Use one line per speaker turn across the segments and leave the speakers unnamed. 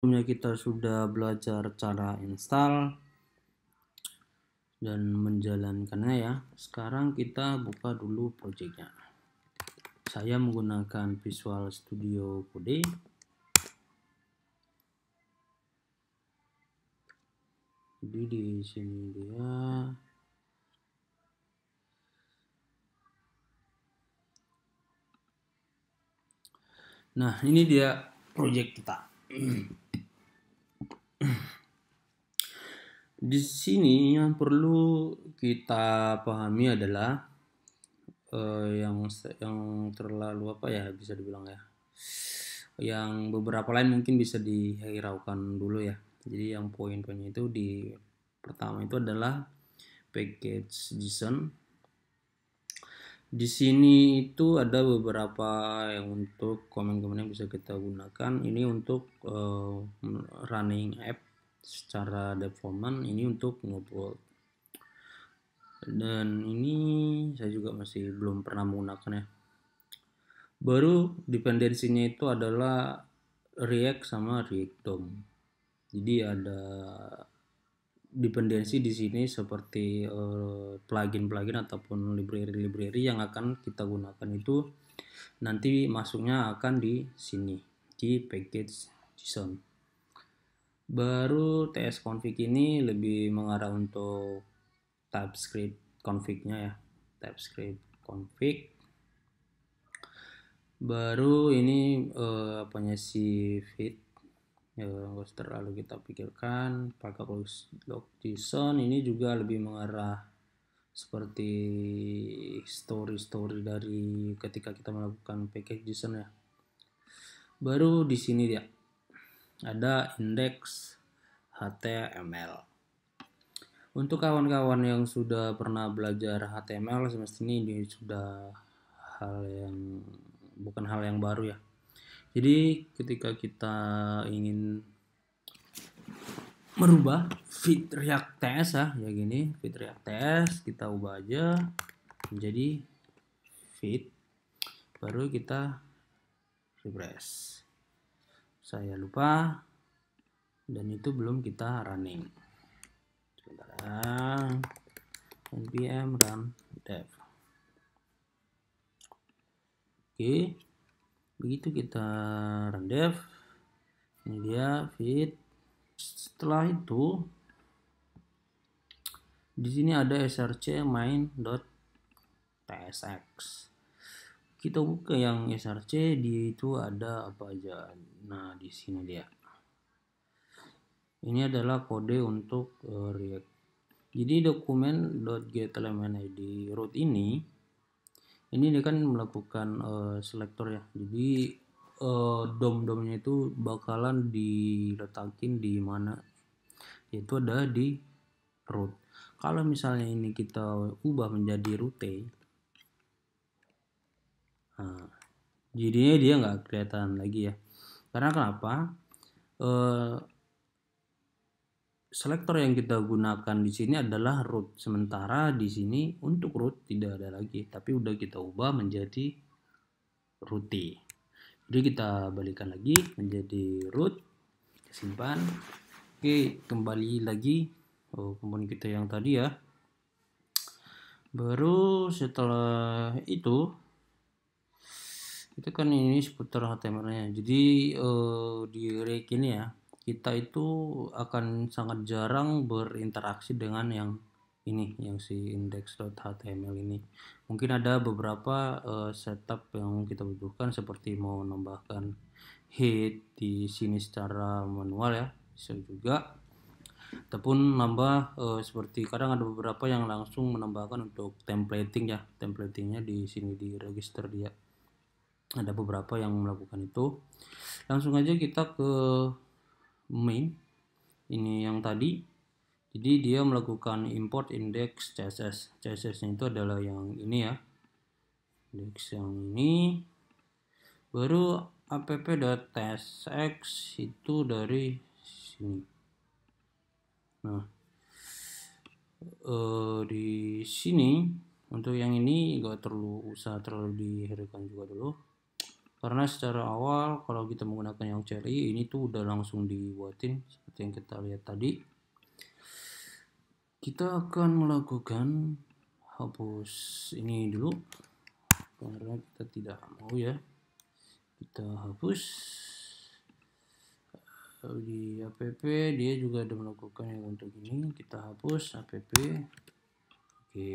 sebelumnya kita sudah belajar cara install dan menjalankannya ya sekarang kita buka dulu projectnya saya menggunakan Visual Studio Code jadi di sini dia nah ini dia project kita di sini yang perlu kita pahami adalah uh, yang yang terlalu apa ya bisa dibilang ya yang beberapa lain mungkin bisa dihiraukan dulu ya jadi yang poin-poinnya itu di pertama itu adalah package JSON di sini itu ada beberapa yang untuk komen-komen yang bisa kita gunakan ini untuk uh, running app secara development ini untuk ngobrol dan ini saya juga masih belum pernah menggunakan ya baru dependensinya itu adalah React sama React DOM jadi ada dependensi di sini seperti plugin eh, plugin-plugin ataupun library-library yang akan kita gunakan itu nanti masuknya akan di sini di package JSON. Baru TS config ini lebih mengarah untuk TypeScript config-nya ya. TypeScript config. Baru ini uh, apanya si fit Eh, nggak usah terlalu kita pikirkan pakai JSON ini juga lebih mengarah seperti story-story dari ketika kita melakukan package JSON ya baru di sini dia ada index HTML untuk kawan-kawan yang sudah pernah belajar HTML semester ini sudah hal yang bukan hal yang baru ya jadi ketika kita ingin merubah fit react ts ya, ah, ya gini fit react ts kita ubah aja menjadi fit baru kita refresh. Saya lupa dan itu belum kita running. Sebentar ah. npm run dev. Oke. Okay begitu kita rendev ini dia fit setelah itu di sini ada src main dot kita buka yang src di itu ada apa aja nah di sini dia ini adalah kode untuk uh, react jadi dokumen id root ini ini dia kan melakukan uh, selektor ya jadi uh, dom-domnya itu bakalan diletakin di mana yaitu ada di root kalau misalnya ini kita ubah menjadi rute nah, jadinya dia nggak kelihatan lagi ya karena kenapa uh, selektor yang kita gunakan di sini adalah root sementara di sini untuk root tidak ada lagi tapi udah kita ubah menjadi rooti jadi kita balikan lagi menjadi root simpan oke kembali lagi oh, kemudian kita yang tadi ya baru setelah itu Kita kan ini seputar HTML nya jadi eh, di rek ini ya kita itu akan sangat jarang berinteraksi dengan yang ini yang si index.html ini mungkin ada beberapa uh, setup yang kita butuhkan seperti mau menambahkan hit di sini secara manual ya bisa juga ataupun nambah uh, seperti kadang ada beberapa yang langsung menambahkan untuk templating ya templatingnya di sini di register dia ada beberapa yang melakukan itu langsung aja kita ke main ini yang tadi jadi dia melakukan import index CSS CSS itu adalah yang ini ya index yang ini baru app.tsx itu dari sini nah eh, di sini untuk yang ini nggak terlalu usah terlalu diherikan juga dulu karena secara awal kalau kita menggunakan yang Cherry ini tuh udah langsung dibuatin seperti yang kita lihat tadi kita akan melakukan hapus ini dulu karena kita tidak mau ya kita hapus eh, di app dia juga ada melakukan yang untuk ini kita hapus app oke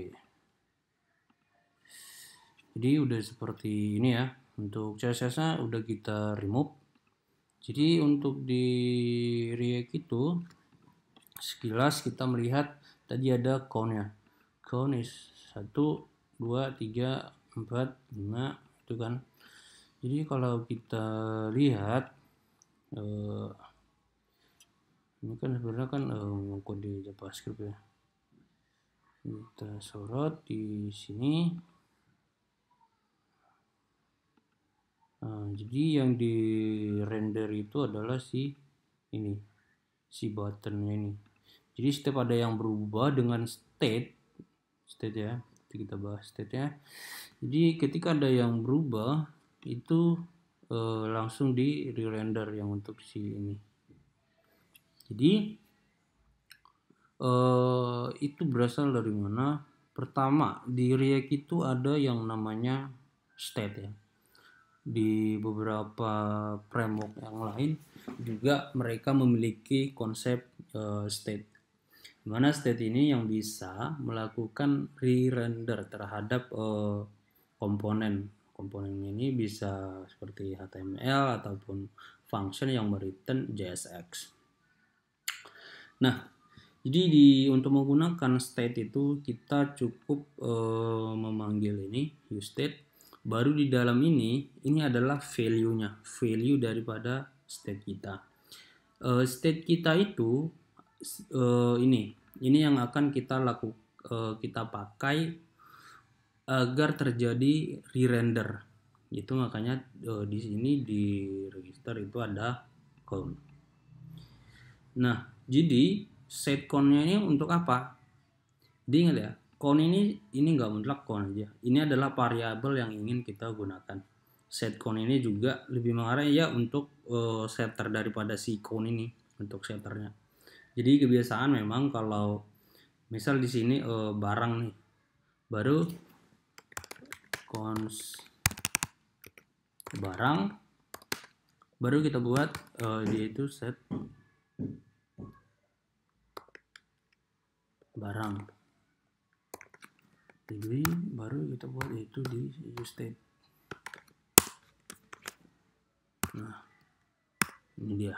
jadi udah seperti ini ya untuk CSS nya udah kita remove jadi untuk di React itu sekilas kita melihat tadi ada cone-nya. Cone is 1 2 3 4 5 itu kan jadi kalau kita lihat eh, ini kan sebenarnya kan eh, kode JavaScript ya kita sorot di sini Nah, jadi yang di render itu adalah si ini si buttonnya ini. Jadi setiap ada yang berubah dengan state state ya. Kita bahas state ya. Jadi ketika ada yang berubah itu eh, langsung di re-render yang untuk si ini. Jadi eh, itu berasal dari mana? Pertama di React itu ada yang namanya state ya di beberapa framework yang lain juga mereka memiliki konsep uh, state mana state ini yang bisa melakukan re-render terhadap uh, komponen komponen ini bisa seperti HTML ataupun function yang meriten JSX nah jadi di untuk menggunakan state itu kita cukup uh, memanggil ini use state baru di dalam ini ini adalah value-nya value daripada state kita uh, state kita itu uh, ini ini yang akan kita laku uh, kita pakai agar terjadi re-render itu makanya uh, di sini di register itu ada count nah jadi set countnya ini untuk apa diingat ya Kon ini ini nggak mutlak kon aja. Ini adalah variabel yang ingin kita gunakan. Set kon ini juga lebih mengarah ya untuk uh, setter daripada si kon ini untuk setternya. Jadi kebiasaan memang kalau misal di sini uh, barang nih baru cons barang baru kita buat uh, eh, yaitu set barang pilih baru kita buat yaitu di use state nah ini dia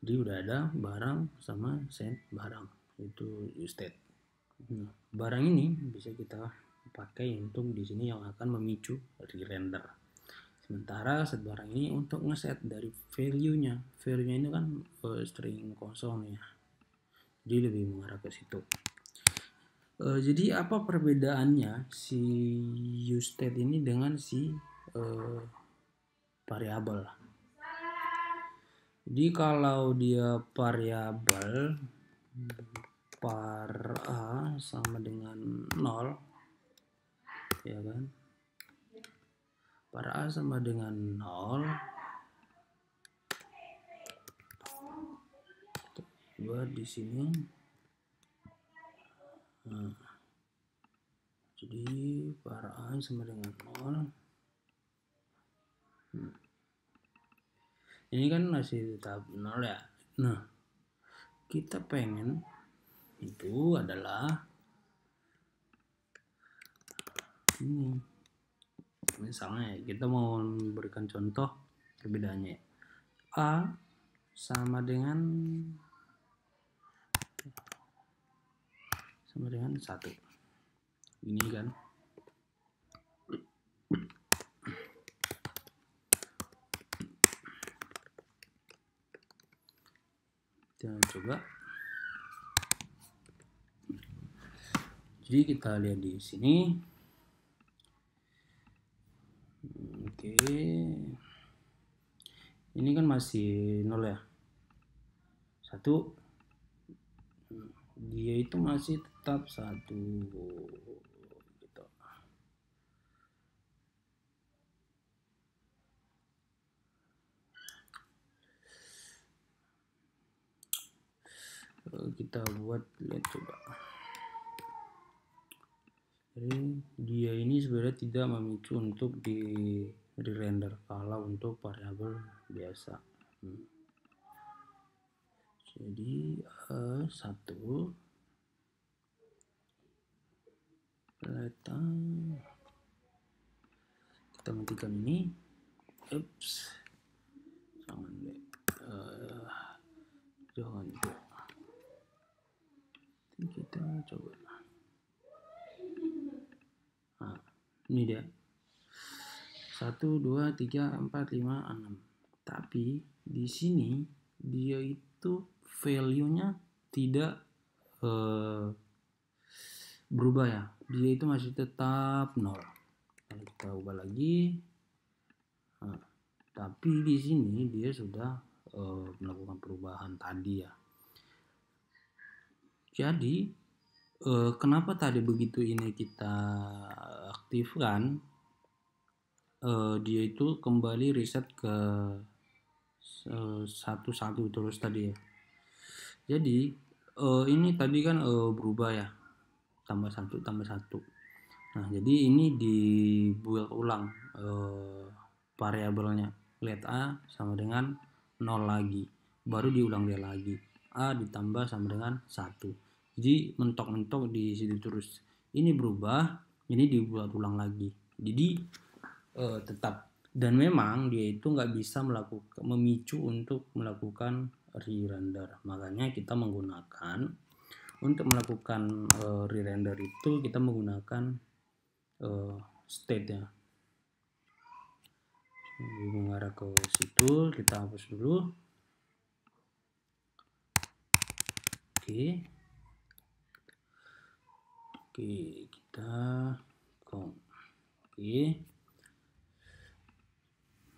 jadi udah ada barang sama set barang itu use state nah, barang ini bisa kita pakai untuk di sini yang akan memicu re-render sementara set barang ini untuk ngeset dari value-nya value-nya ini kan uh, string kosong ya jadi lebih mengarah ke situ Uh, jadi apa perbedaannya si u state ini dengan si uh, variabel? Jadi kalau dia variabel par a sama dengan 0 ya kan? Par a sama dengan 0 dua di sini Nah, jadi A sama dengan 0. Hmm. Ini kan masih tetap 0 ya. Nah, kita pengen itu adalah ini. Misalnya ya, kita mau memberikan contoh perbedaannya. A sama dengan sama dengan satu ini kan kita coba jadi kita lihat di sini oke ini kan masih nol ya satu dia itu masih tetap satu gitu kita buat lihat coba jadi dia ini sebenarnya tidak memicu untuk di di render kalau untuk variabel biasa hmm. jadi uh, satu Kita matikan ini. Ups. Jangan deh. Eh, jangan deh. Kita coba. Nah, ini dia. satu dua tiga empat lima enam, Tapi di sini dia itu value-nya tidak uh, berubah ya dia itu masih tetap nol kalau kita ubah lagi nah, tapi di sini dia sudah uh, melakukan perubahan tadi ya jadi uh, kenapa tadi begitu ini kita aktifkan uh, dia itu kembali reset ke satu-satu terus tadi ya jadi ini tadi kan berubah ya tambah satu tambah satu nah jadi ini dibuat ulang eh, variabelnya let a sama dengan 0 lagi baru diulang dia lagi a ditambah sama dengan satu jadi mentok-mentok di situ terus ini berubah ini dibuat ulang lagi jadi eh, tetap dan memang dia itu nggak bisa melakukan memicu untuk melakukan re-render makanya kita menggunakan untuk melakukan uh, re-render itu kita menggunakan uh, state ya Jadi mengarah ke situ kita hapus dulu oke oke kita oke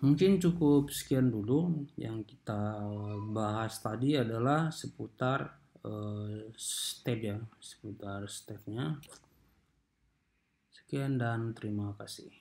Mungkin cukup sekian dulu yang kita bahas tadi adalah seputar uh, step ya seputar stepnya sekian dan terima kasih